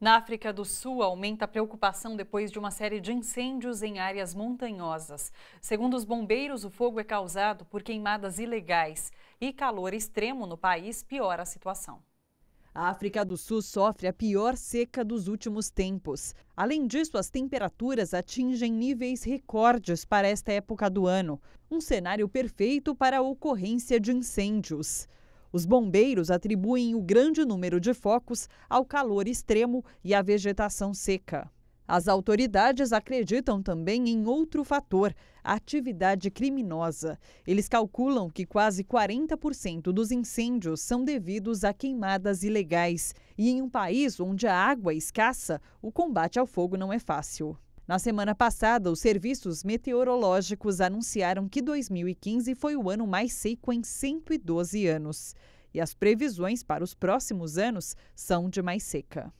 Na África do Sul, aumenta a preocupação depois de uma série de incêndios em áreas montanhosas. Segundo os bombeiros, o fogo é causado por queimadas ilegais e calor extremo no país piora a situação. A África do Sul sofre a pior seca dos últimos tempos. Além disso, as temperaturas atingem níveis recordes para esta época do ano um cenário perfeito para a ocorrência de incêndios. Os bombeiros atribuem o grande número de focos ao calor extremo e à vegetação seca. As autoridades acreditam também em outro fator, a atividade criminosa. Eles calculam que quase 40% dos incêndios são devidos a queimadas ilegais. E em um país onde a água é escassa, o combate ao fogo não é fácil. Na semana passada, os serviços meteorológicos anunciaram que 2015 foi o ano mais seco em 112 anos. E as previsões para os próximos anos são de mais seca.